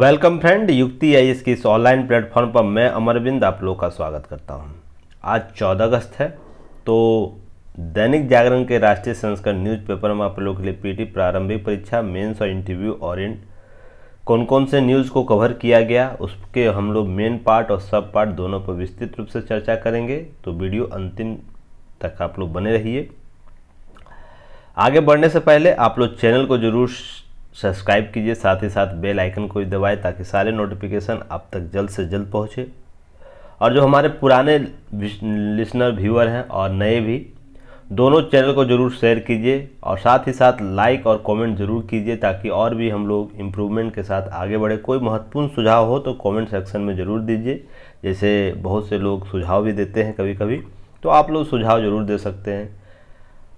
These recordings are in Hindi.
वेलकम फ्रेंड युक्ति आई की इस ऑनलाइन प्लेटफॉर्म पर मैं अमरविंद आप लोग का स्वागत करता हूं। आज 14 अगस्त है तो दैनिक जागरण के राष्ट्रीय संस्करण न्यूज़पेपर में आप लोगों के लिए पीटी प्रारंभिक परीक्षा मेंस और इंटरव्यू इन कौन कौन से न्यूज़ को कवर किया गया उसके हम लोग मेन पार्ट और सब पार्ट दोनों पर विस्तृत रूप से चर्चा करेंगे तो वीडियो अंतिम तक आप लोग बने रहिए आगे बढ़ने से पहले आप लोग चैनल को जरूर सब्सक्राइब कीजिए साथ ही साथ बेल आइकन को भी दबाए ताकि सारे नोटिफिकेशन आप तक जल्द से जल्द पहुँचे और जो हमारे पुराने लिसनर व्यूअर हैं और नए भी दोनों चैनल को ज़रूर शेयर कीजिए और साथ ही साथ लाइक और कमेंट ज़रूर कीजिए ताकि और भी हम लोग इम्प्रूवमेंट के साथ आगे बढ़े कोई महत्वपूर्ण सुझाव हो तो कमेंट सेक्शन में ज़रूर दीजिए जैसे बहुत से लोग सुझाव भी देते हैं कभी कभी तो आप लोग सुझाव ज़रूर दे सकते हैं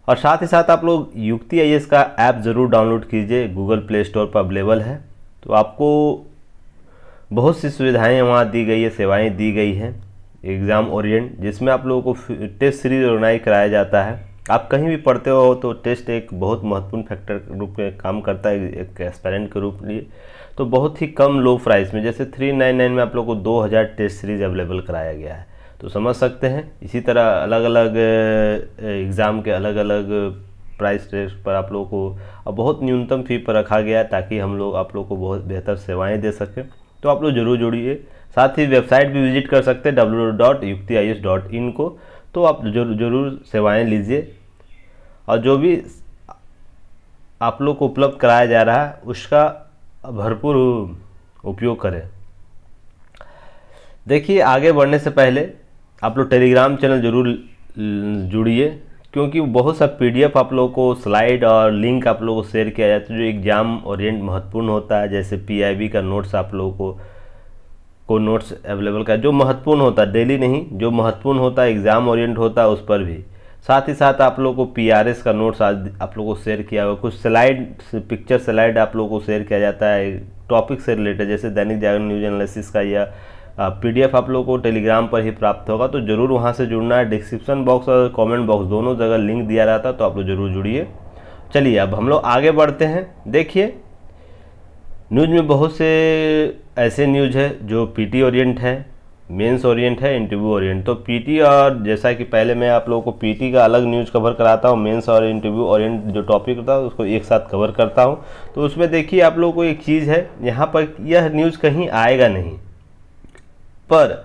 और साथ ही साथ आप लोग युक्ति आई का ऐप ज़रूर डाउनलोड कीजिए गूगल प्ले स्टोर पर अवेलेबल है तो आपको बहुत सी सुविधाएं वहाँ दी गई है सेवाएं दी गई हैं एग्ज़ाम ओरिएंट जिसमें आप लोगों को टेस्ट सीरीज ऑर्गेनाइज कराया जाता है आप कहीं भी पढ़ते हो तो टेस्ट एक बहुत महत्वपूर्ण फैक्टर के रूप में काम करता है एक एक्सपेरेंट के रूप लिए तो बहुत ही कम लो प्राइस में जैसे थ्री नाइन नाइन में आप लोग को दो हज़ार टेस्ट सीरीज़ अवेलेबल कराया गया है तो समझ सकते हैं इसी तरह अलग अलग एग्ज़ाम के अलग अलग प्राइस रेट पर आप लोगों को अब बहुत न्यूनतम फ़ी पर रखा गया है ताकि हम लोग आप लोग को बहुत बेहतर सेवाएं दे सकें तो आप लोग जरूर जुड़िए साथ ही वेबसाइट भी विजिट कर सकते हैं डब्ल्यू डॉट युक्ति आयुष डॉट इन को तो आप जरूर जरूर सेवाएँ लीजिए और जो भी आप लोग को उपलब्ध कराया जा रहा है उसका भरपूर उपयोग करें देखिए आगे बढ़ने से पहले आप लोग टेलीग्राम चैनल ज़रूर जुड़िए क्योंकि बहुत सा पीडीएफ आप लोगों को स्लाइड और लिंक आप लोगों को शेयर किया जाता है जो एग्ज़ाम ओरिएंट महत्वपूर्ण होता है जैसे पीआईबी का नोट्स आप लोगों को को नोट्स अवेलेबल का जो महत्वपूर्ण होता है डेली नहीं जो महत्वपूर्ण होता है एग्ज़ाम ओरिएंट होता है उस पर भी साथ ही साथ आप लोगों को पी का नोट्स आज आप लोगों को शेयर किया हुआ कुछ स्लाइड पिक्चर स्लाइड आप लोगों को शेयर किया जाता है टॉपिक से रिलेटेड जैसे दैनिक जागरण न्यूज एनालिसिस का या पीडीएफ आप लोगों को टेलीग्राम पर ही प्राप्त होगा तो ज़रूर वहाँ से जुड़ना है डिस्क्रिप्शन बॉक्स और कमेंट बॉक्स दोनों जगह लिंक दिया रहता है तो आप लोग जरूर जुड़िए चलिए अब हम लोग आगे बढ़ते हैं देखिए न्यूज़ में बहुत से ऐसे न्यूज़ है जो पीटी ओरिएंट है मेंस ओरिएंट है इंटरव्यू ओरिएंट तो पीटी और जैसा कि पहले मैं आप लोगों को पीटी का अलग न्यूज़ कवर कराता हूँ मेंस और इंटरव्यू ओरिएंट जो टॉपिक होता है उसको एक साथ कवर करता हूँ तो उसमें देखिए आप लोगों को एक चीज़ है यहाँ पर यह न्यूज़ कहीं आएगा नहीं पर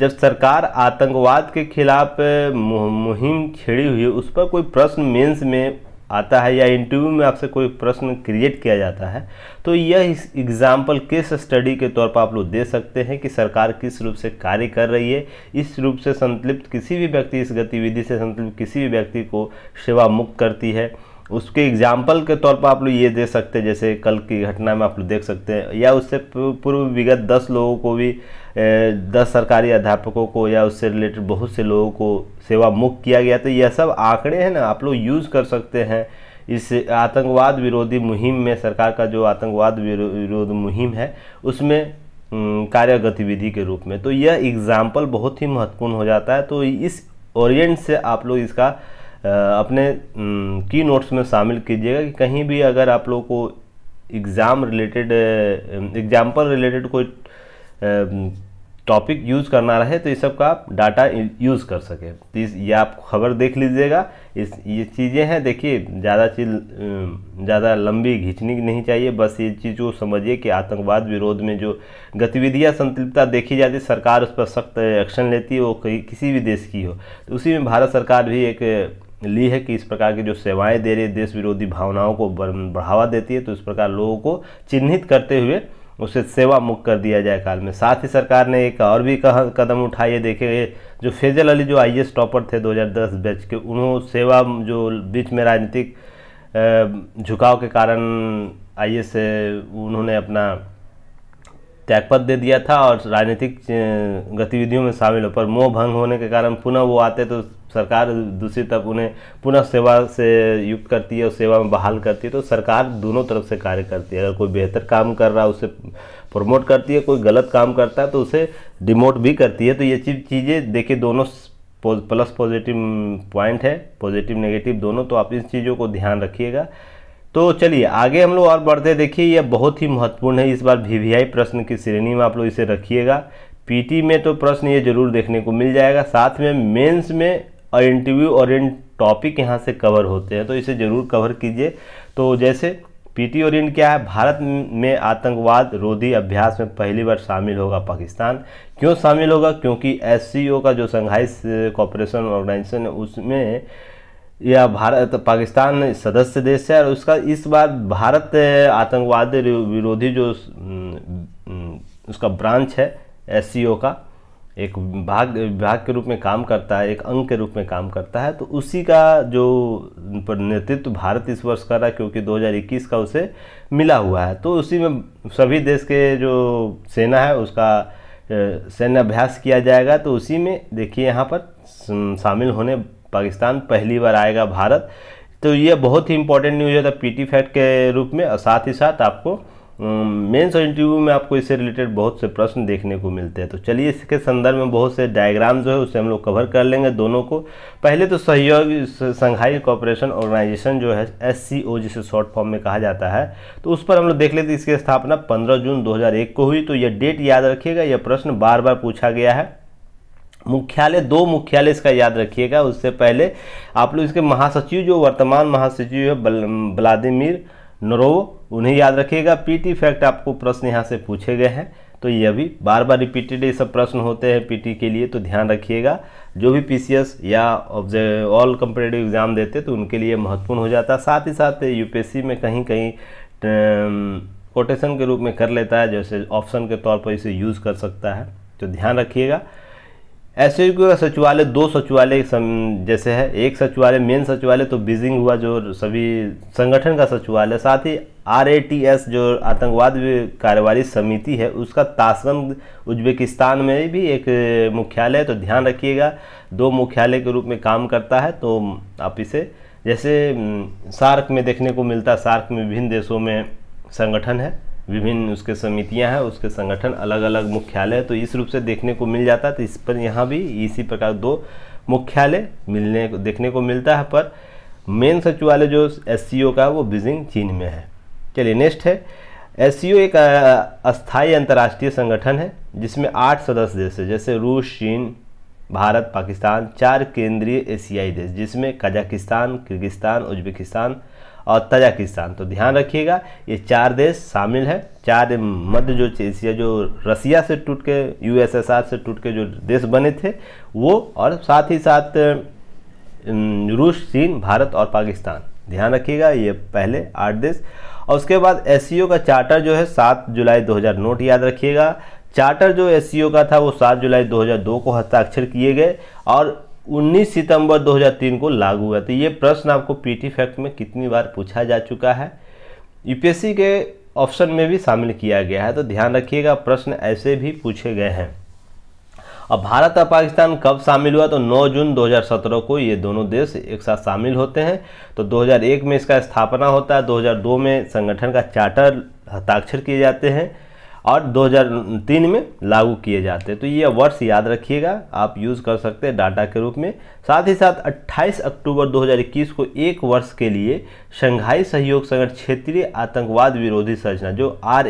जब सरकार आतंकवाद के खिलाफ मुहिम छेड़ी हुई उस पर कोई प्रश्न मेंस में आता है या इंटरव्यू में आपसे कोई प्रश्न क्रिएट किया जाता है तो यह एग्जाम्पल केस स्टडी के तौर पर आप लोग दे सकते हैं कि सरकार किस रूप से कार्य कर रही है इस रूप से संतलिप्त किसी भी व्यक्ति इस गतिविधि से संतलिप्त किसी भी व्यक्ति को सेवा मुक्त करती है उसके एग्जाम्पल के तौर पर आप लोग ये दे सकते हैं जैसे कल की घटना में आप लोग देख सकते हैं या उससे पूर्व विगत दस लोगों को भी दस सरकारी अध्यापकों को या उससे रिलेटेड बहुत से लोगों को सेवा मुक्त किया गया तो यह सब आंकड़े हैं ना आप लोग यूज़ कर सकते हैं इस आतंकवाद विरोधी मुहिम में सरकार का जो आतंकवाद विरोध मुहिम है उसमें कार्य गतिविधि के रूप में तो यह एग्ज़ाम्पल बहुत ही महत्वपूर्ण हो जाता है तो इस ओरियंट से आप लोग इसका अपने की नोट्स में शामिल कीजिएगा कि कहीं भी अगर आप लोग को एग्ज़ाम रिलेटेड एग्जाम्पल रिलेटेड कोई टॉपिक यूज़ करना रहे तो इस सब का आप डाटा यूज़ कर सकें तो इस ये आप खबर देख लीजिएगा इस ये चीज़ें हैं देखिए ज़्यादा चीज़ ज़्यादा लंबी घिंचनी नहीं चाहिए बस ये चीज़ को समझिए कि आतंकवाद विरोध में जो गतिविधियां संतुलता देखी जाती सरकार उस पर सख्त एक्शन लेती है वो किसी भी देश की हो तो उसी में भारत सरकार भी एक ली है कि इस प्रकार की जो सेवाएं दे रही है देश विरोधी भावनाओं को बढ़ावा देती है तो इस प्रकार लोगों को चिन्हित करते हुए उसे सेवा मुक्त कर दिया जाए काल में साथ ही सरकार ने एक और भी कह, कदम उठाए देखे जो फैजल अली जो आई टॉपर थे 2010 बैच के उन्होंने सेवा जो बीच में राजनीतिक झुकाव के कारण आई से उन्होंने अपना त्यागपत्र दे दिया था और राजनीतिक गतिविधियों में शामिल हो पर मोह भंग होने के कारण पुनः वो आते तो सरकार दूसरी तरफ उन्हें पुनः सेवा से युक्त करती है और सेवा में बहाल करती है तो सरकार दोनों तरफ से कार्य करती है अगर कोई बेहतर काम कर रहा है उसे प्रमोट करती है कोई गलत काम करता है तो उसे डिमोट भी करती है तो ये चीज़ चीज़ें देखिए दोनों प्लस पॉजिटिव पॉइंट है पॉजिटिव नेगेटिव दोनों तो आप इन चीज़ों को ध्यान रखिएगा तो चलिए आगे हम लोग और बढ़ते देखिए यह बहुत ही महत्वपूर्ण है इस बार वी प्रश्न की श्रेणी में आप लोग इसे रखिएगा पीटी में तो प्रश्न ये जरूर देखने को मिल जाएगा साथ में मेंस में और इंटरव्यू और इन टॉपिक यहाँ से कवर होते हैं तो इसे ज़रूर कवर कीजिए तो जैसे पीटी इन क्या है भारत में आतंकवाद रोधी अभ्यास में पहली बार शामिल होगा पाकिस्तान क्यों शामिल होगा क्योंकि एस का जो संघाई कॉपरेशन ऑर्गेनाइजेशन है उसमें यह भारत पाकिस्तान सदस्य देश है और उसका इस बार भारत आतंकवाद विरोधी जो उसका ब्रांच है एस का एक भाग विभाग के रूप में काम करता है एक अंग के रूप में काम करता है तो उसी का जो नेतृत्व भारत इस वर्ष कर रहा है क्योंकि 2021 का उसे मिला हुआ है तो उसी में सभी देश के जो सेना है उसका सैन्य अभ्यास किया जाएगा तो उसी में देखिए यहाँ पर शामिल होने पाकिस्तान पहली बार आएगा भारत तो ये बहुत ही इंपॉर्टेंट न्यूज़ है पी टी फैक्ट के रूप में और साथ ही साथ आपको मेंस और इंटरव्यू में आपको इससे रिलेटेड बहुत से प्रश्न देखने को मिलते हैं तो चलिए इसके संदर्भ में बहुत से डायग्राम जो है उसे हम लोग कवर कर लेंगे दोनों को पहले तो सहयोग संघाई कॉपरेशन ऑर्गेनाइजेशन जो है एस जिसे शॉर्ट फॉर्म में कहा जाता है तो उस पर हम लोग देख लेते हैं इसकी स्थापना पंद्रह जून दो को हुई तो यह डेट याद रखिएगा यह प्रश्न बार बार पूछा गया है मुख्यालय दो मुख्यालय इसका याद रखिएगा उससे पहले आप लोग इसके महासचिव जो वर्तमान महासचिव है ब्लादिमिर बल, नरोवो उन्हें याद रखिएगा पीटी फैक्ट आपको प्रश्न यहाँ से पूछे गए हैं तो यह भी बार बार रिपीटेड ये सब प्रश्न होते हैं पीटी के लिए तो ध्यान रखिएगा जो भी पीसीएस या ऑल कंपिटेटिव एग्ज़ाम देते तो उनके लिए महत्वपूर्ण हो जाता है साथ ही साथ यूपीएससी में कहीं कहीं कोटेशन के रूप में कर लेता है जैसे ऑप्शन के तौर पर इसे यूज़ कर सकता है तो ध्यान रखिएगा ऐसे ही सचिवालय दो सचिवालय जैसे है एक सचिवालय मेन सचिवालय तो बीजिंग हुआ जो सभी संगठन का सचिवालय साथ ही आर जो आतंकवाद कार्यवाही समिति है उसका ताशगंद उज्बेकिस्तान में भी एक मुख्यालय तो ध्यान रखिएगा दो मुख्यालय के रूप में काम करता है तो आप इसे जैसे सार्क में देखने को मिलता सार्क में विभिन्न देशों में संगठन है विभिन्न उसके समितियां हैं उसके संगठन अलग अलग मुख्यालय तो इस रूप से देखने को मिल जाता है तो इस पर यहाँ भी इसी प्रकार दो मुख्यालय मिलने को देखने को मिलता है पर मेन सचिवालय जो एस का वो बीजिंग चीन में है चलिए नेक्स्ट है एस एक अस्थायी अंतर्राष्ट्रीय संगठन है जिसमें आठ सदस्य देश है जैसे रूस चीन भारत पाकिस्तान चार केंद्रीय एशियाई देश जिसमें कजाकिस्तान किर्गिस्तान उज्बेकिस्तान और तजाकिस्तान तो ध्यान रखिएगा ये चार देश शामिल है चार मध्य जो एशिया जो रसिया से टूट के यूएसएसआर से टूट के जो देश बने थे वो और साथ ही साथ रूस चीन भारत और पाकिस्तान ध्यान रखिएगा ये पहले आठ देश और उसके बाद एस का चार्टर जो है सात जुलाई दो नोट याद रखिएगा चार्टर जो एस का था वो सात जुलाई 2002 को हस्ताक्षर किए गए और 19 सितंबर 2003 को लागू हुआ तो ये प्रश्न आपको पीटी फैक्ट में कितनी बार पूछा जा चुका है यूपीएससी के ऑप्शन में भी शामिल किया गया है तो ध्यान रखिएगा प्रश्न ऐसे भी पूछे गए हैं अब भारत और पाकिस्तान कब शामिल हुआ तो 9 जून 2017 को ये दोनों देश एक साथ शामिल होते हैं तो 2001 में इसका स्थापना होता है 2002 में संगठन का चार्टर हस्ताक्षर किए जाते हैं और 2003 में लागू किए जाते हैं तो ये वर्ष याद रखिएगा आप यूज़ कर सकते हैं डाटा के रूप में साथ ही साथ 28 अक्टूबर 2021 को एक वर्ष के लिए शंघाई सहयोग संगठन क्षेत्रीय आतंकवाद विरोधी संरचना जो आर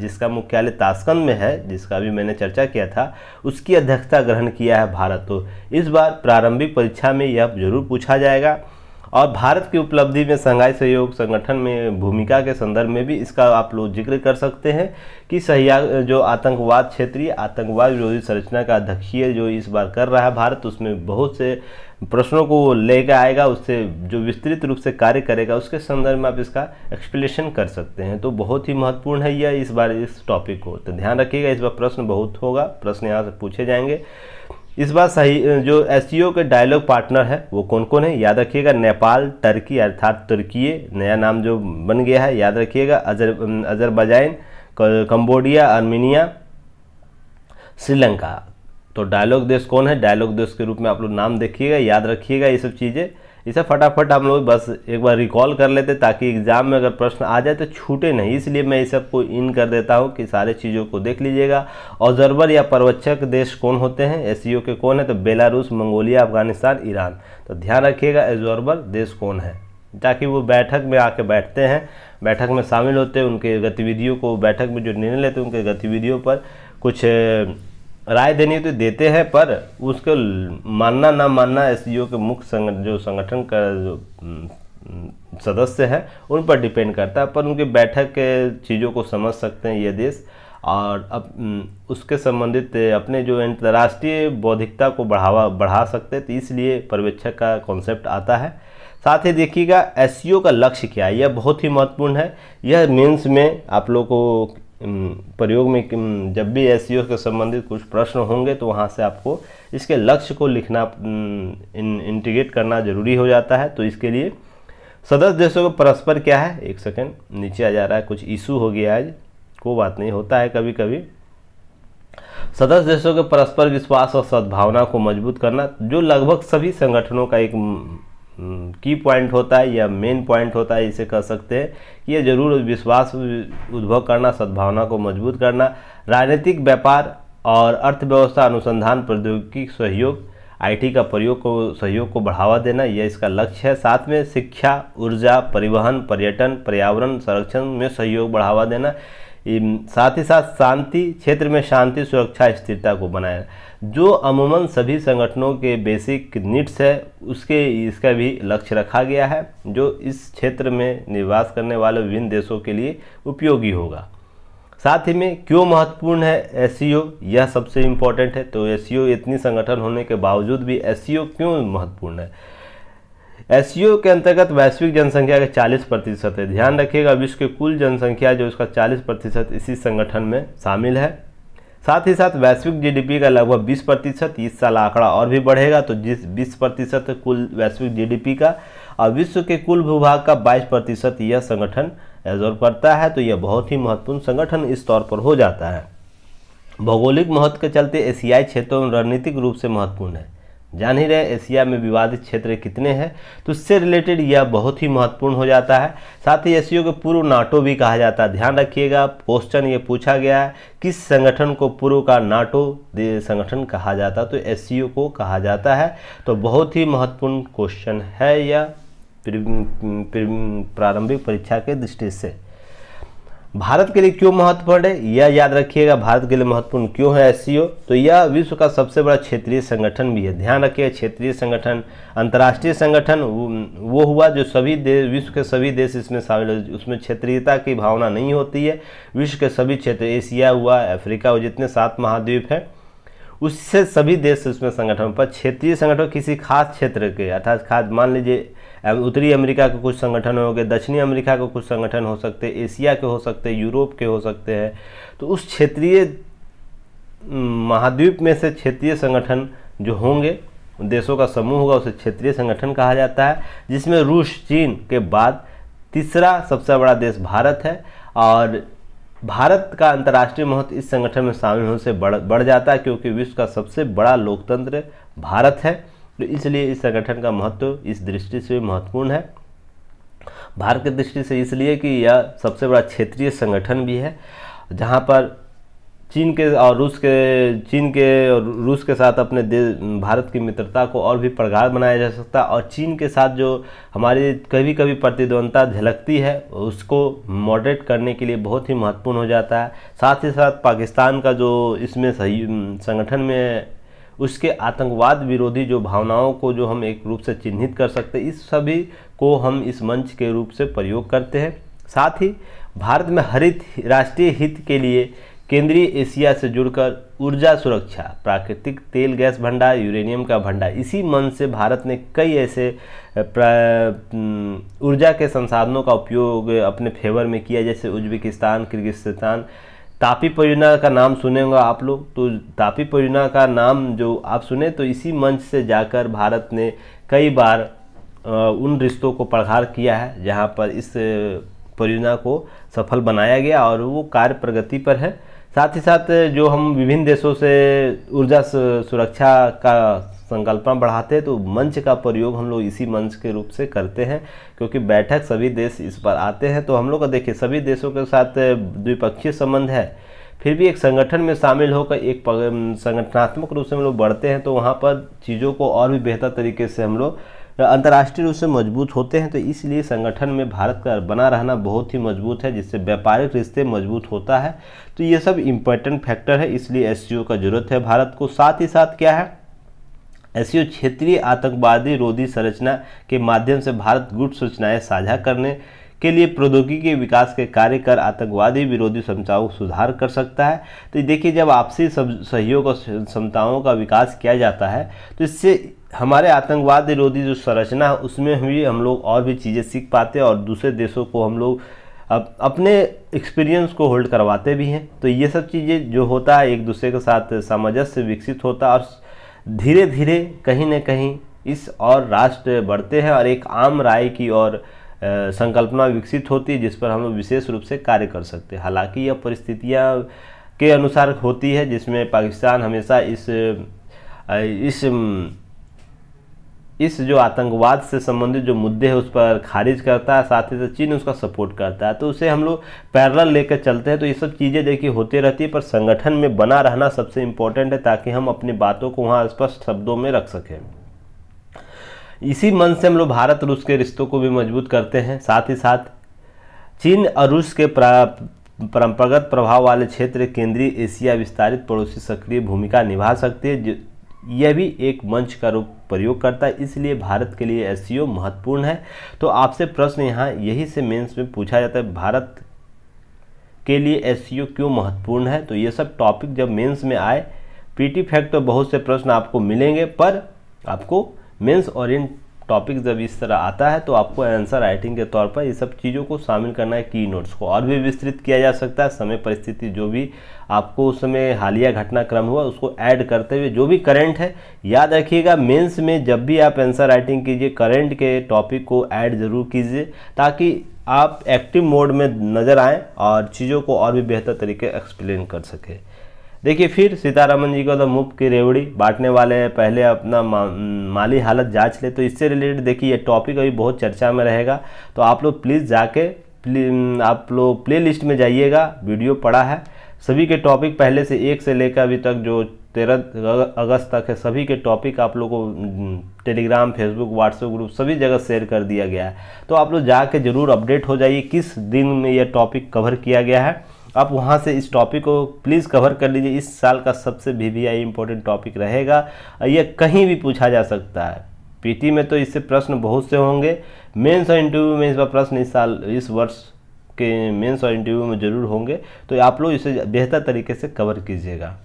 जिसका मुख्यालय ताशकंद में है जिसका भी मैंने चर्चा किया था उसकी अध्यक्षता ग्रहण किया है भारत तो इस बार प्रारंभिक परीक्षा में यह जरूर पूछा जाएगा और भारत की उपलब्धि में संघाई सहयोग संगठन में भूमिका के संदर्भ में भी इसका आप लोग जिक्र कर सकते हैं कि सहया जो आतंकवाद क्षेत्रीय आतंकवाद विरोधी संरचना का अध्यक्षीय जो इस बार कर रहा है भारत उसमें बहुत से प्रश्नों को लेकर आएगा उससे जो विस्तृत रूप से कार्य करेगा उसके संदर्भ में आप इसका एक्सप्लेशन कर सकते हैं तो बहुत ही महत्वपूर्ण है यह इस बार इस टॉपिक को तो ध्यान रखिएगा इस बार प्रश्न बहुत होगा प्रश्न यहाँ से पूछे जाएंगे इस बार सही जो एस e के डायलॉग पार्टनर है वो कौन कौन है याद रखिएगा नेपाल टर्की अर्थात तुर्की नया नाम जो बन गया है याद रखिएगा अजर अजरबैजान कम्बोडिया आर्मीनिया श्रीलंका तो डायलॉग देश कौन है डायलॉग देश के रूप में आप लोग नाम देखिएगा याद रखिएगा ये सब चीज़ें इसे फटाफट हम लोग बस एक बार रिकॉल कर लेते ताकि एग्ज़ाम में अगर प्रश्न आ जाए तो छूटे नहीं इसलिए मैं इस सबको इन कर देता हूँ कि सारे चीज़ों को देख लीजिएगा ऑब्जर्वर या प्रवचक देश कौन होते हैं एस के कौन है तो बेलारूस मंगोलिया अफगानिस्तान ईरान तो ध्यान रखिएगा ऑब्जर्वर देश कौन है ताकि वो बैठक में आके बैठते हैं बैठक में शामिल होते हैं उनके गतिविधियों को बैठक में जो निर्णय लेते हैं उनके गतिविधियों पर कुछ राय देनी तो देते हैं पर उसको मानना ना मानना एस के मुख्य संगठन जो संगठन का जो सदस्य हैं उन पर डिपेंड करता है पर उनके बैठक के चीज़ों को समझ सकते हैं ये देश और अब उसके संबंधित अपने जो अंतर्राष्ट्रीय बौद्धिकता को बढ़ावा बढ़ा सकते हैं तो इसलिए पर्यवेक्षक का कॉन्सेप्ट आता है साथ ही देखिएगा एस का लक्ष्य क्या है यह बहुत ही महत्वपूर्ण है यह मीन्स में आप लोग को प्रयोग में जब भी एस e के संबंधित कुछ प्रश्न होंगे तो वहाँ से आपको इसके लक्ष्य को लिखना इन, इंटीग्रेट करना जरूरी हो जाता है तो इसके लिए सदस्य देशों के परस्पर क्या है एक सेकेंड नीचे आ जा रहा है कुछ इशू हो गया आज को बात नहीं होता है कभी कभी सदस्य देशों के परस्पर विश्वास और सद्भावना को मजबूत करना जो लगभग सभी संगठनों का एक की हम्म, पॉइंट होता है या मेन पॉइंट होता है इसे कह सकते हैं ये जरूर विश्वास उद्भव करना सद्भावना को मजबूत करना राजनीतिक व्यापार और अर्थव्यवस्था अनुसंधान प्रौद्योगिकी सहयोग आईटी का प्रयोग को सहयोग को बढ़ावा देना यह इसका लक्ष्य है साथ में शिक्षा ऊर्जा परिवहन पर्यटन पर्यावरण संरक्षण में सहयोग बढ़ावा देना साथ ही साथ शांति क्षेत्र में शांति सुरक्षा स्थिरता को बनाए जो अमूमन सभी संगठनों के बेसिक नीड्स है उसके इसका भी लक्ष्य रखा गया है जो इस क्षेत्र में निवास करने वाले विभिन्न देशों के लिए उपयोगी होगा साथ ही में क्यों महत्वपूर्ण है एस e यह सबसे इम्पोर्टेंट है तो एस e इतनी संगठन होने के बावजूद भी एस e क्यों महत्वपूर्ण है एस के अंतर्गत वैश्विक जनसंख्या का 40 प्रतिशत है ध्यान रखिएगा विश्व के कुल जनसंख्या जो उसका 40 प्रतिशत इसी संगठन में शामिल है साथ ही साथ वैश्विक जीडीपी का लगभग 20 प्रतिशत इस साल आंकड़ा और भी बढ़ेगा तो जिस बीस प्रतिशत कुल वैश्विक जीडीपी का और विश्व के कुल भूभाग का 22 प्रतिशत यह संगठन एब्जॉर्व करता है तो यह बहुत ही महत्वपूर्ण संगठन इस तौर पर हो जाता है भौगोलिक महत्व के चलते एशियाई क्षेत्रों में रणनीतिक रूप से महत्वपूर्ण है जान ही रहे एशिया में विवादित क्षेत्र कितने हैं तो उससे रिलेटेड यह बहुत ही महत्वपूर्ण हो जाता है साथ ही एशियो के पूर्व नाटो भी कहा जाता है ध्यान रखिएगा क्वेश्चन ये पूछा गया है किस संगठन को पूर्व का नाटो संगठन कहा जाता है तो एशियो को कहा जाता है तो बहुत ही महत्वपूर्ण क्वेश्चन है यह प्रारंभिक परीक्षा के दृष्टि से भारत के लिए क्यों महत्वपूर्ण है यह याद रखिएगा भारत के लिए महत्वपूर्ण क्यों है एस e तो यह विश्व का सबसे बड़ा क्षेत्रीय संगठन भी है ध्यान रखिएगा क्षेत्रीय संगठन अंतर्राष्ट्रीय संगठन वो हुआ जो सभी देश विश्व के सभी देश इसमें शामिल उसमें क्षेत्रीयता की भावना नहीं होती है विश्व के सभी क्षेत्र एशिया हुआ अफ्रीका हुआ जितने सात महाद्वीप हैं उससे सभी देश उसमें संगठन पर क्षेत्रीय संगठन किसी खास क्षेत्र के अर्थात खास मान लीजिए अब उत्तरी अमेरिका के कुछ संगठन होंगे दक्षिणी अमेरिका के कुछ संगठन हो सकते एशिया के हो सकते यूरोप के हो सकते हैं तो उस क्षेत्रीय महाद्वीप में से क्षेत्रीय संगठन जो होंगे देशों का समूह होगा उसे क्षेत्रीय संगठन कहा जाता है जिसमें रूस चीन के बाद तीसरा सबसे बड़ा देश भारत है और भारत का अंतर्राष्ट्रीय महत्व इस संगठन में शामिल होने से बढ़ बढ़ जाता है क्योंकि विश्व का सबसे बड़ा लोकतंत्र भारत है तो इसलिए इस संगठन का महत्व इस दृष्टि से महत्वपूर्ण है भारत की दृष्टि से इसलिए कि यह सबसे बड़ा क्षेत्रीय संगठन भी है जहाँ पर चीन के और रूस के चीन के और रूस के साथ अपने भारत की मित्रता को और भी प्रगाढ़ बनाया जा सकता है और चीन के साथ जो हमारी कभी कभी प्रतिद्वंदता झलकती है उसको मॉडरेट करने के लिए बहुत ही महत्वपूर्ण हो जाता है साथ ही साथ पाकिस्तान का जो इसमें सही संगठन में उसके आतंकवाद विरोधी जो भावनाओं को जो हम एक रूप से चिन्हित कर सकते इस सभी को हम इस मंच के रूप से प्रयोग करते हैं साथ ही भारत में हरित राष्ट्रीय हित के लिए केंद्रीय एशिया से जुड़कर ऊर्जा सुरक्षा प्राकृतिक तेल गैस भंडार यूरेनियम का भंडार इसी मन से भारत ने कई ऐसे ऊर्जा के संसाधनों का उपयोग अपने फेवर में किया जैसे उज्बेकिस्तान किर्गिस्तान तापी परियोजना का नाम सुने होंगे आप लोग तो तापी परियोजना का नाम जो आप सुने तो इसी मंच से जाकर भारत ने कई बार उन रिश्तों को प्रगार किया है जहाँ पर इस परियोजना को सफल बनाया गया और वो कार्य प्रगति पर है साथ ही साथ जो हम विभिन्न देशों से ऊर्जा सुरक्षा का संकल्पना बढ़ाते हैं तो मंच का प्रयोग हम लोग इसी मंच के रूप से करते हैं क्योंकि बैठक सभी देश इस पर आते हैं तो हम लोग का देखिए सभी देशों के साथ द्विपक्षीय संबंध है फिर भी एक संगठन में शामिल होकर एक संगठनात्मक रूप से हम लोग बढ़ते हैं तो वहाँ पर चीज़ों को और भी बेहतर तरीके से हम लोग अंतर्राष्ट्रीय रूप से मजबूत होते हैं तो इसलिए संगठन में भारत का बना रहना बहुत ही मजबूत है जिससे व्यापारिक रिश्ते मजबूत होता है तो ये सब इम्पोर्टेंट फैक्टर है इसलिए एस का ज़रूरत है भारत को साथ ही साथ क्या है ऐसी क्षेत्रीय आतंकवादी रोधी संरचना के माध्यम से भारत गुट सूचनाएं साझा करने के लिए प्रौद्योगिकी के विकास के कार्य कर आतंकवादी विरोधी क्षमताओं सुधार कर सकता है तो देखिए जब आपसी सहयोग और क्षमताओं का विकास किया जाता है तो इससे हमारे आतंकवाद विरोधी जो संरचना है उसमें भी हम लोग और भी चीज़ें सीख पाते हैं और दूसरे देशों को हम लोग अपने एक्सपीरियंस को होल्ड करवाते भी हैं तो ये सब चीज़ें जो होता है एक दूसरे के साथ सामंजस्य विकसित होता है और धीरे धीरे कहीं ना कहीं इस और राष्ट्र बढ़ते हैं और एक आम राय की और संकल्पना विकसित होती है जिस पर हम लोग विशेष रूप से कार्य कर सकते हैं हालांकि यह परिस्थितियाँ के अनुसार होती है जिसमें पाकिस्तान हमेशा इस इस इस जो आतंकवाद से संबंधित जो मुद्दे हैं उस पर खारिज करता है साथ ही साथ चीन उसका सपोर्ट करता है तो उसे हम लोग पैरल लेकर चलते हैं तो ये सब चीज़ें देखिए होती रहती है पर संगठन में बना रहना सबसे इम्पोर्टेंट है ताकि हम अपनी बातों को वहाँ स्पष्ट शब्दों में रख सकें इसी मन से हम लोग भारत रूस के रिश्तों को भी मजबूत करते हैं साथ ही साथ चीन और रूस के परंपरागत प्रभाव वाले क्षेत्र केंद्रीय एशिया विस्तारित पड़ोसी सक्रिय भूमिका निभा सकती है यह भी एक मंच का रूप प्रयोग करता है इसलिए भारत के लिए एस e महत्वपूर्ण है तो आपसे प्रश्न यहाँ यही से मेंस में पूछा जाता है भारत के लिए एस e क्यों महत्वपूर्ण है तो ये सब टॉपिक जब मेंस में आए पीटी फैक्ट तो बहुत से प्रश्न आपको मिलेंगे पर आपको मेंस ओरिएंट टॉपिक जब इस तरह आता है तो आपको आंसर राइटिंग के तौर पर ये सब चीज़ों को शामिल करना है की नोट्स को और भी विस्तृत किया जा सकता है समय परिस्थिति जो भी आपको उस समय हालिया घटनाक्रम हुआ उसको ऐड करते हुए जो भी करंट है याद रखिएगा मेंस में जब भी आप आंसर राइटिंग कीजिए करंट के टॉपिक को ऐड ज़रूर कीजिए ताकि आप एक्टिव मोड में नज़र आएँ और चीज़ों को और भी बेहतर तरीके एक्सप्लेन कर सकें देखिए फिर सीतारामन जी को तो मुफ्त की रेवड़ी बांटने वाले हैं पहले अपना मा, माली हालत जांच ले तो इससे रिलेटेड देखिए ये टॉपिक अभी बहुत चर्चा में रहेगा तो आप लोग प्लीज़ जाके प्ली, आप लोग प्ले लिस्ट में जाइएगा वीडियो पड़ा है सभी के टॉपिक पहले से एक से लेकर अभी तक जो तेरह अगस्त तक है सभी के टॉपिक आप लोग को टेलीग्राम फेसबुक व्हाट्सएप ग्रुप सभी जगह शेयर कर दिया गया है तो आप लोग जाके ज़रूर अपडेट हो जाइए किस दिन में यह टॉपिक कवर किया गया है आप वहाँ से इस टॉपिक को प्लीज़ कवर कर लीजिए इस साल का सबसे V V I important topic रहेगा यह कहीं भी पूछा जा सकता है पीटी में तो इससे प्रश्न बहुत से होंगे मेंस और इंटरव्यू में इस बार प्रश्न इस साल इस वर्ष के मेंस और इंटरव्यू में ज़रूर होंगे तो आप लोग इसे बेहतर तरीके से कवर कीजिएगा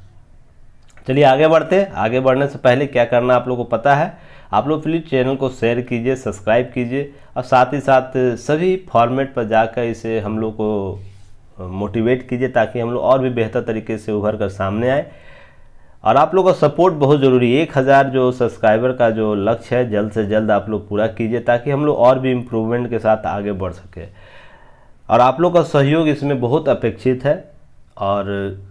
चलिए आगे बढ़ते हैं आगे बढ़ने से पहले क्या करना आप लोग को पता है आप लोग प्लीज़ चैनल को शेयर कीजिए सब्सक्राइब कीजिए और साथ ही साथ सभी फॉर्मेट पर जाकर इसे हम लोग को मोटिवेट कीजिए ताकि हम लोग और भी बेहतर तरीके से उभर कर सामने आए और आप लोगों का सपोर्ट बहुत ज़रूरी है एक हज़ार जो सब्सक्राइबर का जो लक्ष्य है जल्द से जल्द आप लोग पूरा कीजिए ताकि हम लोग और भी इम्प्रूवमेंट के साथ आगे बढ़ सके और आप लोग का सहयोग इसमें बहुत अपेक्षित है और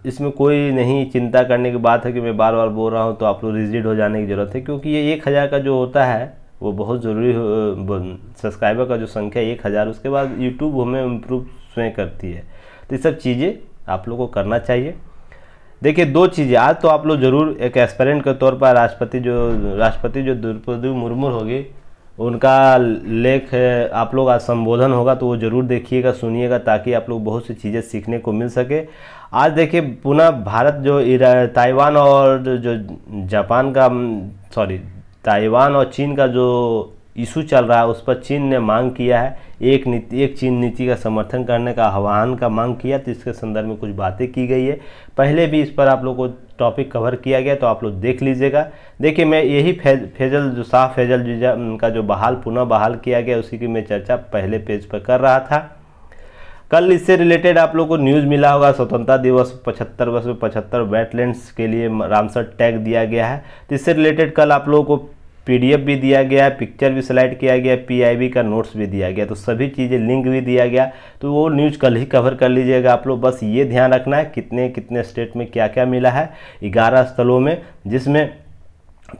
इसमें कोई नहीं चिंता करने की बात है कि मैं बार बार बोल रहा हूँ तो आप लोग रिजिड हो जाने की ज़रूरत है क्योंकि ये एक हज़ार का जो होता है वो बहुत ज़रूरी सब्सक्राइबर का जो संख्या एक हज़ार उसके बाद यूट्यूब हमें इम्प्रूव स्वयं करती है तो ये सब चीज़ें आप लोग को करना चाहिए देखिए दो चीज़ें आज तो आप लोग जरूर एक एक्सपेरेंट के तौर पर राष्ट्रपति जो राष्ट्रपति जो द्रौपदी मुर्मू होगी उनका लेख आप लोग आज संबोधन होगा तो वो ज़रूर देखिएगा सुनिएगा ताकि आप लोग बहुत सी चीज़ें सीखने को मिल सके आज देखिए पुनः भारत जो ताइवान और जो जापान का सॉरी ताइवान और चीन का जो इशू चल रहा है उस पर चीन ने मांग किया है एक नीति एक चीन नीति का समर्थन करने का आह्वान का मांग किया तो इसके संदर्भ में कुछ बातें की गई है पहले भी इस पर आप लोग को टॉपिक कवर किया गया तो आप लोग देख लीजिएगा देखिए मैं यही फे, फेजल जो शाह फैजल जीजा का जो बहाल पुनः बहाल किया गया उसी की मैं चर्चा पहले पेज पर कर रहा था कल इससे रिलेटेड आप लोगों को न्यूज़ मिला होगा स्वतंत्रता दिवस पचहत्तर वर्ष में पचहत्तर वेटलैंड्स के लिए रामसर टैग दिया गया है तो इससे रिलेटेड कल आप लोगों को पीडीएफ भी दिया गया पिक्चर भी सिलेक्ट किया गया पीआईबी का नोट्स भी दिया गया तो सभी चीज़ें लिंक भी दिया गया तो वो न्यूज कल ही कवर कर लीजिएगा आप लोग बस ये ध्यान रखना है कितने कितने स्टेट में क्या क्या मिला है ग्यारह स्थलों में जिसमें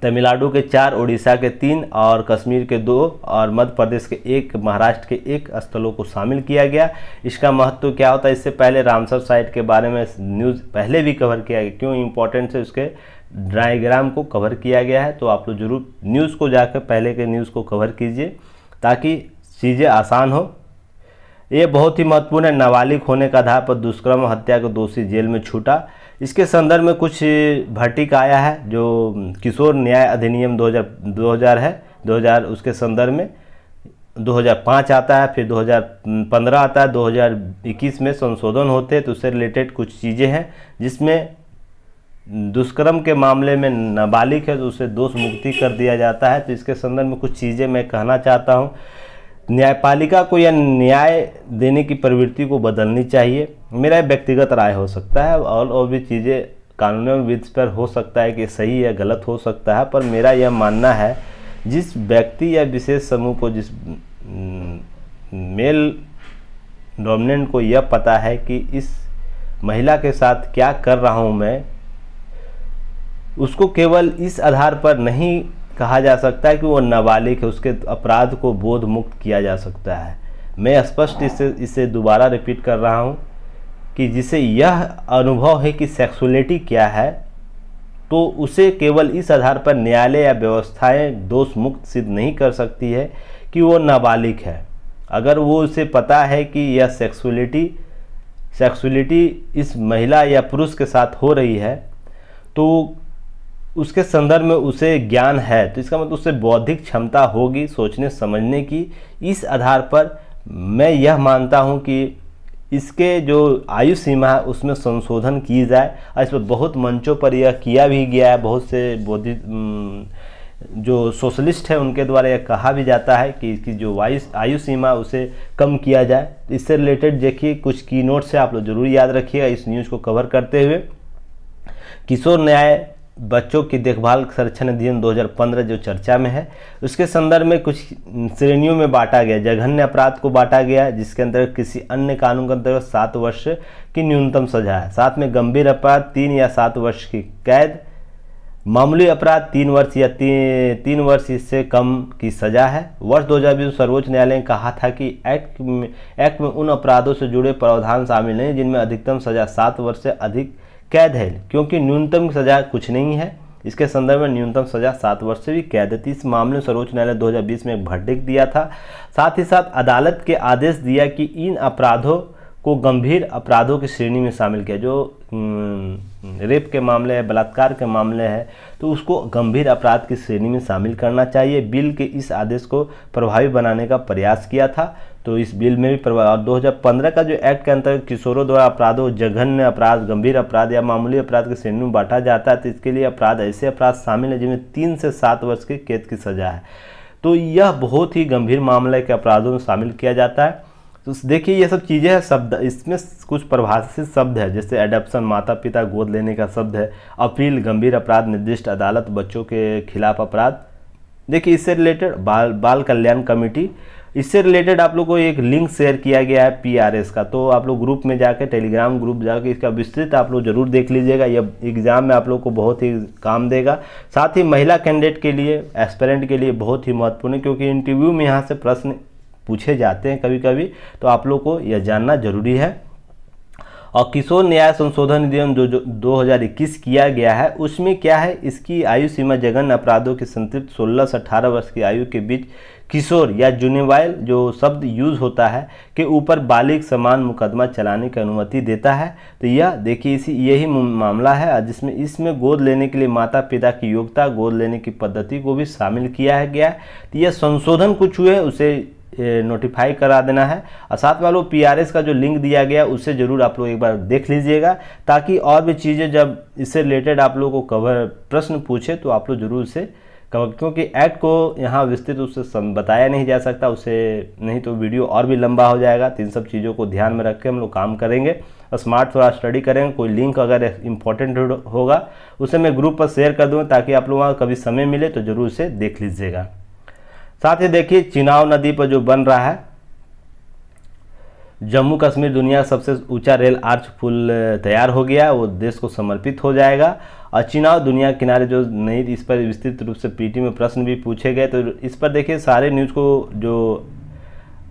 तमिलनाडु के चार उड़ीसा के तीन और कश्मीर के दो और मध्य प्रदेश के एक महाराष्ट्र के एक स्थलों को शामिल किया गया इसका महत्व क्या होता है इससे पहले रामसर साइट के बारे में न्यूज़ पहले भी कवर किया गया क्यों इम्पोर्टेंट है उसके डायग्राम को कवर किया गया है तो आप लोग जरूर न्यूज़ को जाकर पहले के न्यूज़ को कवर कीजिए ताकि चीज़ें आसान हो ये बहुत ही महत्वपूर्ण है नाबालिग होने का आधार पर दुष्कर्म हत्या के दोषी जेल में छूटा इसके संदर्भ में कुछ भर्टिक आया है जो किशोर न्याय अधिनियम 2000 2000 है 2000 उसके संदर्भ में 2005 आता है फिर 2015 आता है 2021 में संशोधन होते हैं तो उससे रिलेटेड कुछ चीज़ें हैं जिसमें दुष्कर्म के मामले में नाबालिग है तो उसे दोष मुक्ति कर दिया जाता है तो इसके संदर्भ में कुछ चीज़ें मैं कहना चाहता हूँ न्यायपालिका को यह न्याय देने की प्रवृत्ति को बदलनी चाहिए मेरा व्यक्तिगत राय हो सकता है और और भी चीज़ें कानून विध पर हो सकता है कि सही या गलत हो सकता है पर मेरा यह मानना है जिस व्यक्ति या विशेष समूह को जिस मेल डोमिनेंट को यह पता है कि इस महिला के साथ क्या कर रहा हूँ मैं उसको केवल इस आधार पर नहीं कहा जा सकता है कि वो नाबालिग है उसके अपराध को बोध मुक्त किया जा सकता है मैं स्पष्ट इसे इसे दोबारा रिपीट कर रहा हूँ कि जिसे यह अनुभव है कि सेक्सुअलिटी क्या है तो उसे केवल इस आधार पर न्यायालय या व्यवस्थाएं दोष मुक्त सिद्ध नहीं कर सकती है कि वो नाबालिग है अगर वो उसे पता है कि यह सेक्सुअलिटी सेक्सुअलिटी इस महिला या पुरुष के साथ हो रही है तो उसके संदर्भ में उसे ज्ञान है तो इसका मतलब उससे बौद्धिक क्षमता होगी सोचने समझने की इस आधार पर मैं यह मानता हूँ कि इसके जो आयु सीमा है उसमें संशोधन की जाए और इस पर बहुत मंचों पर यह किया भी गया है बहुत से बौद्धिक जो सोशलिस्ट है उनके द्वारा यह कहा भी जाता है कि इसकी जो वायु आयु सीमा उसे कम किया जाए तो इससे रिलेटेड देखिए कुछ की नोट्स है आप लोग जरूर याद रखिएगा इस न्यूज़ को कवर करते हुए किशोर न्याय बच्चों की देखभाल संरक्षण अधिनियम 2015 जो चर्चा में है उसके संदर्भ में कुछ श्रेणियों में बांटा गया जघन्य अपराध को बांटा गया जिसके अंतर्गत किसी अन्य कानून के अंतर्गत सात वर्ष की न्यूनतम सजा है साथ में गंभीर अपराध तीन या सात वर्ष की कैद मामूली अपराध तीन वर्ष या ती, तीन वर्ष इससे कम की सजा है वर्ष बीस सर्वोच्च न्यायालय ने कहा था कि एक्ट में एक्ट में उन अपराधों से जुड़े प्रावधान शामिल हैं जिनमें अधिकतम सजा सात वर्ष से अधिक कैद है क्योंकि न्यूनतम सजा कुछ नहीं है इसके संदर्भ में न्यूनतम सजा सात वर्ष से भी कैद है इस मामले में सर्वोच्च न्यायालय 2020 में एक भर्डिक दिया था साथ ही साथ अदालत के आदेश दिया कि इन अपराधों को गंभीर अपराधों की श्रेणी में शामिल किया जो रेप के मामले है बलात्कार के मामले है तो उसको गंभीर अपराध की श्रेणी में शामिल करना चाहिए बिल के इस आदेश को प्रभावी बनाने का प्रयास किया था तो इस बिल में भी प्रभाव 2015 का जो एक्ट के अंतर्गत किशोरों द्वारा अपराधों जघन्य अपराध गंभीर अपराध या मामूली अपराध की श्रेणी में बांटा जाता है तो इसके लिए अपराध ऐसे अपराध शामिल है जिनमें तीन से सात वर्ष की के कैद की सज़ा है तो यह बहुत ही गंभीर मामले के अपराधों में शामिल किया जाता है तो देखिए ये सब चीज़ें हैं शब्द इसमें कुछ परिभाषित शब्द है जैसे एडप्शन माता पिता गोद लेने का शब्द है अपील गंभीर अपराध निर्दिष्ट अदालत बच्चों के खिलाफ अपराध देखिए इससे रिलेटेड बाल बाल कल्याण कमेटी इससे रिलेटेड आप लोग को एक लिंक शेयर किया गया है पीआरएस का तो आप लोग ग्रुप में जाकर टेलीग्राम ग्रुप जाकर इसका विस्तृत आप लोग जरूर देख लीजिएगा यह एग्ज़ाम में आप लोग को बहुत ही काम देगा साथ ही महिला कैंडिडेट के लिए एस्पेरेंट के लिए बहुत ही महत्वपूर्ण है क्योंकि इंटरव्यू में यहाँ से प्रश्न पूछे जाते हैं कभी कभी तो आप लोग को यह जानना जरूरी है और किशोर न्याय संशोधन अधिनियम जो, जो इक्कीस किया गया है उसमें क्या है इसकी आयु सीमा जगन अपराधों के संतृप्त 16 से 18 वर्ष की आयु के बीच किशोर या जुनिवाइल जो शब्द यूज होता है के ऊपर बालिक समान मुकदमा चलाने की अनुमति देता है तो यह देखिए इसी यही मामला है जिसमें इसमें गोद लेने के लिए माता पिता की योग्यता गोद लेने की पद्धति को भी शामिल किया है गया है तो यह संशोधन कुछ हुए उसे नोटिफाई करा देना है और साथ में लोग पी का जो लिंक दिया गया उससे ज़रूर आप लोग एक बार देख लीजिएगा ताकि और भी चीज़ें जब इससे रिलेटेड आप लोग को कवर प्रश्न पूछे तो आप लोग जरूर उसे क्योंकि एक्ट को यहाँ विस्तृत रूप से बताया नहीं जा सकता उसे नहीं तो वीडियो और भी लंबा हो जाएगा तो इन सब चीज़ों को ध्यान में रख के हम लोग काम करेंगे और स्मार्ट थोड़ा स्टडी करेंगे कोई लिंक अगर इम्पोर्टेंट होगा उसे मैं ग्रुप पर शेयर कर दूँगा ताकि आप लोग वहाँ कभी समय मिले तो ज़रूर उसे देख लीजिएगा साथ ही देखिए चिनाव नदी पर जो बन रहा है जम्मू कश्मीर दुनिया सबसे ऊंचा रेल आर्च पुल तैयार हो गया वो देश को समर्पित हो जाएगा और चिनाव दुनिया किनारे जो नहीं इस पर विस्तृत रूप से पीटी में प्रश्न भी पूछे गए तो इस पर देखिए सारे न्यूज़ को जो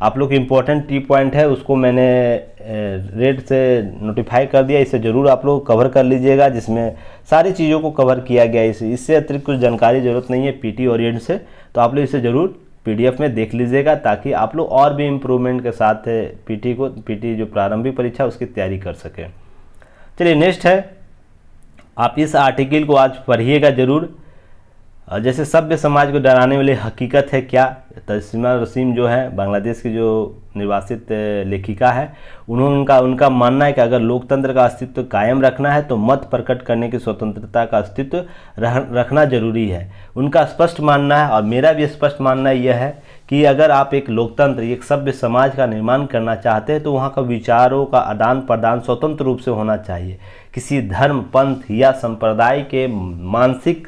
आप लोग इम्पोर्टेंट टी पॉइंट है उसको मैंने रेड से नोटिफाई कर दिया इसे ज़रूर आप लोग कवर कर लीजिएगा जिसमें सारी चीज़ों को कवर किया गया इसे इससे अतिरिक्त कुछ जानकारी ज़रूरत नहीं है पीटी ओरिएंट से तो आप लोग इसे ज़रूर पीडीएफ में देख लीजिएगा ताकि आप लोग और भी इम्प्रूवमेंट के साथ पीटी को पीटी जो प्रारंभिक परीक्षा उसकी तैयारी कर सकें चलिए नेक्स्ट है आप इस आर्टिकल को आज पढ़िएगा ज़रूर जैसे सभ्य समाज को डराने वाली हकीकत है क्या तस्मा रसीम जो है बांग्लादेश की जो निर्वासित लेखिका है उन्होंने उनका उनका मानना है कि अगर लोकतंत्र का अस्तित्व कायम रखना है तो मत प्रकट करने की स्वतंत्रता का अस्तित्व रह, रखना जरूरी है उनका स्पष्ट मानना है और मेरा भी स्पष्ट मानना यह है कि अगर आप एक लोकतंत्र एक सभ्य समाज का निर्माण करना चाहते हैं तो वहाँ का विचारों का आदान प्रदान स्वतंत्र रूप से होना चाहिए किसी धर्म पंथ या संप्रदाय के मानसिक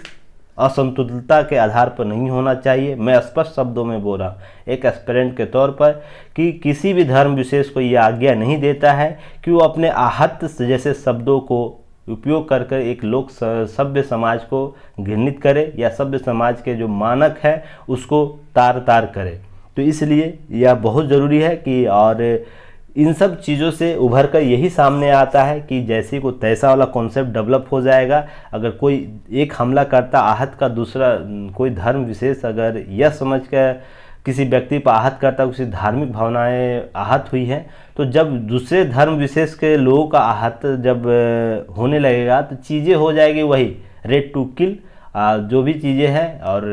असंतुलता के आधार पर नहीं होना चाहिए मैं स्पष्ट शब्दों में बोल रहा हूँ एक एक्सपेरेंट के तौर पर कि किसी भी धर्म विशेष को यह आज्ञा नहीं देता है कि वो अपने आहत जैसे शब्दों को उपयोग कर कर एक लोक सभ्य समाज को घृणित करे या सभ्य समाज के जो मानक है उसको तार तार करे तो इसलिए यह बहुत ज़रूरी है कि और इन सब चीज़ों से उभर कर यही सामने आता है कि जैसे को तैसा वाला कॉन्सेप्ट डेवलप हो जाएगा अगर कोई एक हमला करता आहत का दूसरा कोई धर्म विशेष अगर यह समझ कर किसी व्यक्ति पर आहत करता किसी धार्मिक भावनाएं आहत हुई हैं तो जब दूसरे धर्म विशेष के लोगों का आहत जब होने लगेगा तो चीज़ें हो जाएगी वही रेड टू किल आ, जो भी चीज़ें हैं और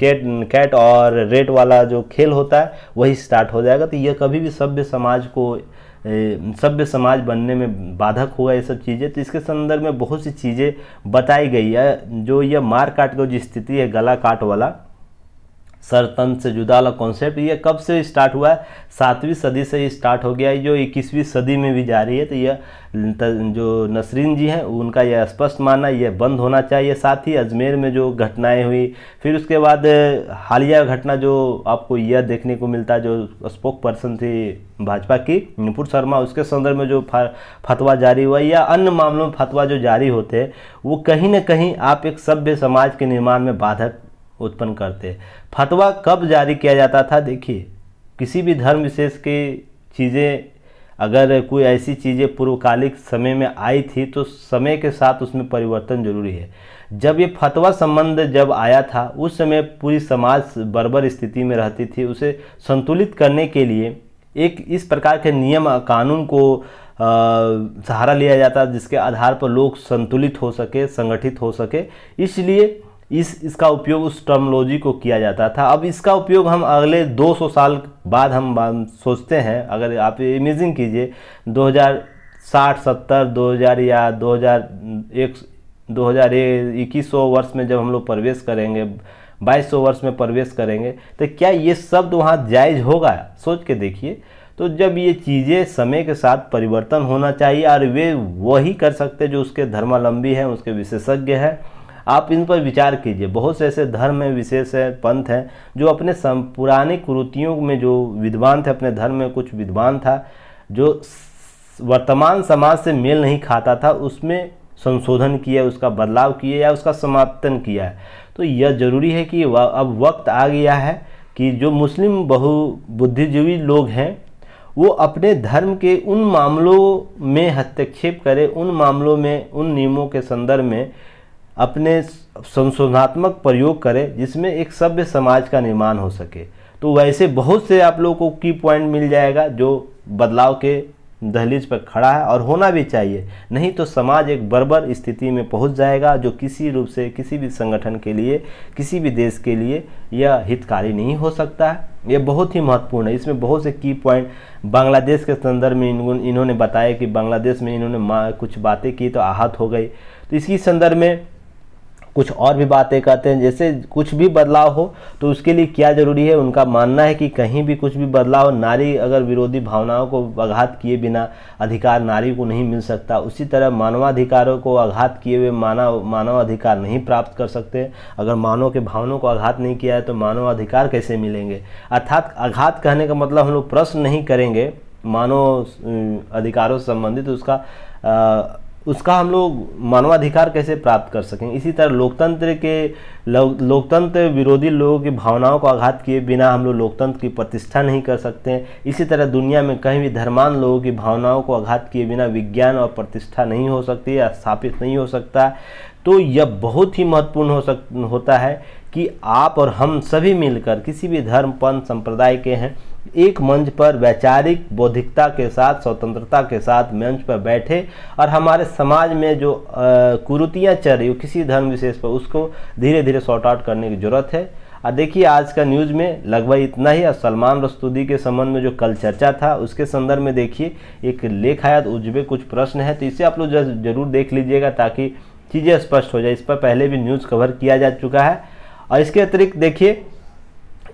कैट कैट और रेट वाला जो खेल होता है वही स्टार्ट हो जाएगा तो यह कभी भी सभ्य समाज को सभ्य समाज बनने में बाधक हुआ ये सब चीज़ें तो इसके संदर्भ में बहुत सी चीज़ें बताई गई है जो यह मार काट का जो स्थिति है गला काट वाला सरतंत्र से जुदा वाला कॉन्सेप्ट ये कब से स्टार्ट हुआ है सातवीं सदी से ही स्टार्ट हो गया है जो इक्कीसवीं सदी में भी जा रही है तो यह जो नसरीन जी हैं उनका यह स्पष्ट मानना यह बंद होना चाहिए साथ ही अजमेर में जो घटनाएं हुई फिर उसके बाद हालिया घटना जो आपको यह देखने को मिलता है जो स्पोक पर्सन थी भाजपा की नुपुर शर्मा उसके संदर्भ में जो फतवा जारी हुआ या अन्य मामलों में फतवा जो जारी होते हैं वो कहीं ना कहीं आप एक सभ्य समाज के निर्माण में बाधक उत्पन्न करते फतवा कब जारी किया जाता था देखिए किसी भी धर्म विशेष के चीज़ें अगर कोई ऐसी चीज़ें पूर्वकालिक समय में आई थी तो समय के साथ उसमें परिवर्तन जरूरी है जब ये फतवा संबंध जब आया था उस समय पूरी समाज बर्बर स्थिति में रहती थी उसे संतुलित करने के लिए एक इस प्रकार के नियम कानून को सहारा लिया जाता जिसके आधार पर लोग संतुलित हो सके संगठित हो सके इसलिए इस इसका उपयोग उस टर्मोलॉजी को किया जाता था अब इसका उपयोग हम अगले 200 साल बाद हम सोचते हैं अगर आप इमेजिन कीजिए 2060 70 2000 या 2001 हज़ार वर्ष में जब हम लोग प्रवेश करेंगे 2200 वर्ष में प्रवेश करेंगे तो क्या ये शब्द वहाँ जायज़ होगा सोच के देखिए तो जब ये चीज़ें समय के साथ परिवर्तन होना चाहिए और वे वही कर सकते जो उसके धर्मालंबी हैं उसके विशेषज्ञ हैं आप इन पर विचार कीजिए बहुत से ऐसे धर्म हैं विशेष हैं पंथ हैं जो अपने पुराने कुरुतियों में जो विद्वान थे अपने धर्म में कुछ विद्वान था जो वर्तमान समाज से मेल नहीं खाता था उसमें संशोधन किया उसका बदलाव किया या उसका समाप्तन किया है तो यह जरूरी है कि अब वक्त आ गया है कि जो मुस्लिम बहु बुद्धिजीवी लोग हैं वो अपने धर्म के उन मामलों में हस्तक्षेप करें उन मामलों में उन नियमों के संदर्भ में अपने संशोधनात्मक प्रयोग करें जिसमें एक सभ्य समाज का निर्माण हो सके तो वैसे बहुत से आप लोगों को की पॉइंट मिल जाएगा जो बदलाव के दहलीज पर खड़ा है और होना भी चाहिए नहीं तो समाज एक बर्बर स्थिति में पहुंच जाएगा जो किसी रूप से किसी भी संगठन के लिए किसी भी देश के लिए यह हितकारी नहीं हो सकता है यह बहुत ही महत्वपूर्ण है इसमें बहुत से की पॉइंट बांग्लादेश के संदर्भ में इन्होंने बताया कि बांग्लादेश में इन्होंने कुछ बातें की तो आहत हो गई तो इसी संदर्भ में कुछ और भी बातें कहते हैं जैसे कुछ भी बदलाव हो तो उसके लिए क्या ज़रूरी है उनका मानना है कि कहीं भी कुछ भी बदलाव नारी अगर विरोधी भावनाओं को आघात किए बिना अधिकार नारी को नहीं मिल सकता उसी तरह मानवाधिकारों को आघात किए हुए मानव मानवाधिकार नहीं प्राप्त कर सकते अगर मानव के भावनाओं को आघात नहीं किया है तो मानवाधिकार कैसे मिलेंगे अर्थात आघात कहने का मतलब हम लोग प्रश्न नहीं करेंगे मानव अधिकारों से संबंधित उसका उसका हम लोग मानवाधिकार कैसे प्राप्त कर सकें इसी तरह लोकतंत्र के लो, लोकतंत्र विरोधी लोगों की भावनाओं को आघात किए बिना हम लोग लोकतंत्र की प्रतिष्ठा नहीं कर सकते इसी तरह दुनिया में कहीं भी धर्मान लोगों की भावनाओं को आघात किए बिना विज्ञान और प्रतिष्ठा नहीं हो सकती या स्थापित नहीं हो सकता तो यह बहुत ही महत्वपूर्ण हो सक होता है कि आप और हम सभी मिलकर किसी भी धर्म पंथ संप्रदाय के हैं एक मंच पर वैचारिक बौद्धिकता के साथ स्वतंत्रता के साथ मंच पर बैठे और हमारे समाज में जो कुरुतियाँ चल रही हो किसी धर्म विशेष पर उसको धीरे धीरे सॉर्ट आउट करने की ज़रूरत है और देखिए आज का न्यूज़ में लगभग इतना ही और सलमान रस्तूदी के संबंध में जो कल चर्चा था उसके संदर्भ में देखिए एक लेख आया तो कुछ प्रश्न है तो इसे आप लोग जरूर देख लीजिएगा ताकि चीज़ें स्पष्ट हो जाए इस पर पहले भी न्यूज़ कवर किया जा चुका है और इसके अतिरिक्त देखिए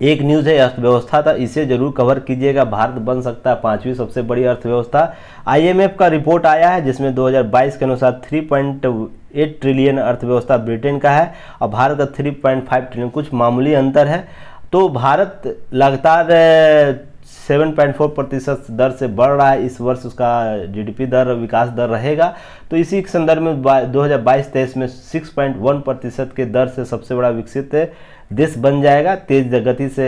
एक न्यूज़ है अर्थव्यवस्था था इसे जरूर कवर कीजिएगा भारत बन सकता है पांचवी सबसे बड़ी अर्थव्यवस्था आईएमएफ का रिपोर्ट आया है जिसमें 2022 के अनुसार 3.8 ट्रिलियन अर्थव्यवस्था ब्रिटेन का है और भारत का 3.5 ट्रिलियन कुछ मामूली अंतर है तो भारत लगातार 7.4 प्रतिशत दर से बढ़ रहा है इस वर्ष उसका जीडीपी दर विकास दर रहेगा तो इसी संदर्भ में दो हज़ार में सिक्स प्रतिशत के दर से सबसे बड़ा विकसित देश बन जाएगा तेज गति से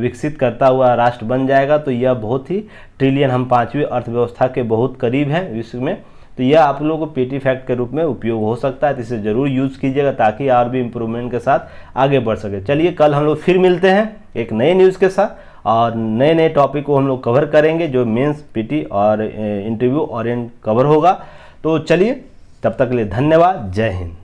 विकसित करता हुआ राष्ट्र बन जाएगा तो यह बहुत ही ट्रिलियन हम पाँचवीं अर्थव्यवस्था के बहुत करीब हैं विश्व में तो यह आप लोगों को पेटी फैक्ट के रूप में उपयोग हो सकता है तो इसे ज़रूर यूज़ कीजिएगा ताकि और भी इम्प्रूवमेंट के साथ आगे बढ़ सके चलिए कल हम लोग फिर मिलते हैं एक नए न्यूज़ के साथ और नए नए टॉपिक को हम लोग कवर करेंगे जो मेंस पीटी और इंटरव्यू और कवर होगा तो चलिए तब तक के लिए धन्यवाद जय हिंद